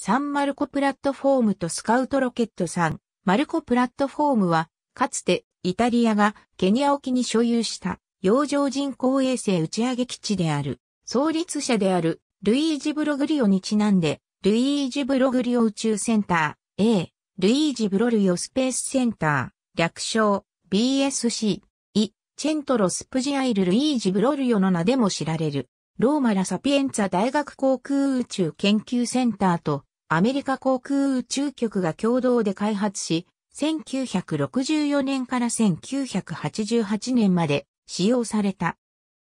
サンマルコプラットフォームとスカウトロケットさん。マルコプラットフォームは、かつてイタリアがケニア沖に所有した洋上人工衛星打ち上げ基地である。創立者であるルイージ・ブログリオにちなんで、ルイージ・ブログリオ宇宙センター A、ルイージ・ブロルヨスペースセンター、略称 BSC、イ、チェントロスプジアイル・ルイージ・ブロルヨの名でも知られる、ローマ・ラ・サピエンツァ大学航空宇宙研究センターとアメリカ航空宇宙局が共同で開発し、1964年から1988年まで使用された。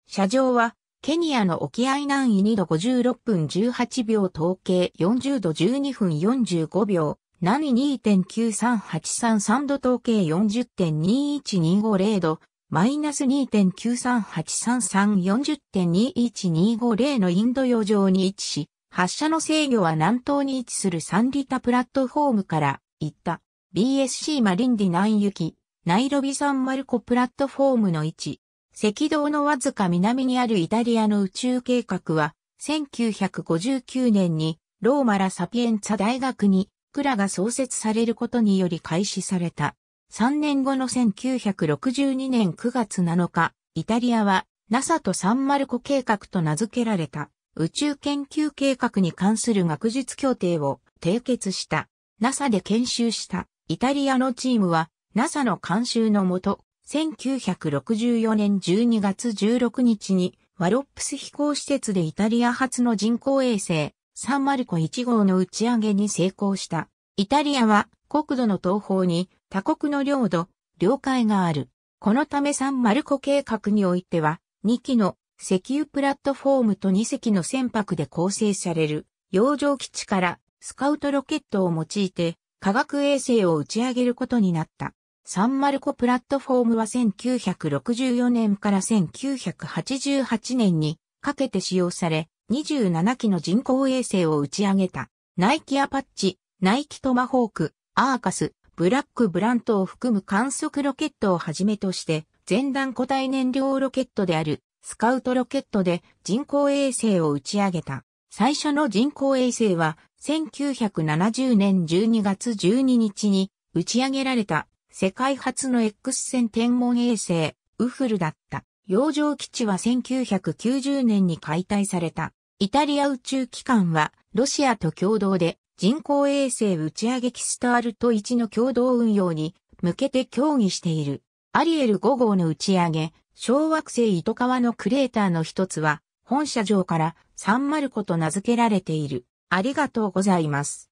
車上は、ケニアの沖合南緯2度56分18秒統計40度12分45秒、南緯2.93833度統計40.21250度、マイナス2.9383340.21250のインド洋上に位置し、発射の制御は南東に位置するサンリタプラットフォームから行った BSC マリンディ南行き、ナイロビサンマルコプラットフォームの位置、赤道のわずか南にあるイタリアの宇宙計画は、1959年にローマラ・サピエンツァ大学にクラが創設されることにより開始された。3年後の1962年9月7日、イタリアは NASA とサンマルコ計画と名付けられた。宇宙研究計画に関する学術協定を締結した NASA で研修したイタリアのチームは NASA の監修のもと1964年12月16日にワロップス飛行施設でイタリア初の人工衛星サンマルコ1号の打ち上げに成功した。イタリアは国土の東方に他国の領土、領海がある。このためサンマルコ計画においては2機の石油プラットフォームと2隻の船舶で構成される、洋上基地からスカウトロケットを用いて、科学衛星を打ち上げることになった。サンマルコプラットフォームは1964年から1988年にかけて使用され、27機の人工衛星を打ち上げた。ナイキアパッチ、ナイキトマホーク、アーカス、ブラックブラントを含む観測ロケットをはじめとして、前段固体燃料ロケットであるスカウトロケットで人工衛星を打ち上げた。最初の人工衛星は1970年12月12日に打ち上げられた世界初の X 線天文衛星ウフルだった。洋上基地は1990年に解体された。イタリア宇宙機関はロシアと共同で人工衛星打ち上げキスタールと1の共同運用に向けて協議している。アリエル5号の打ち上げ、小惑星糸川のクレーターの一つは、本社上からサンマルコと名付けられている。ありがとうございます。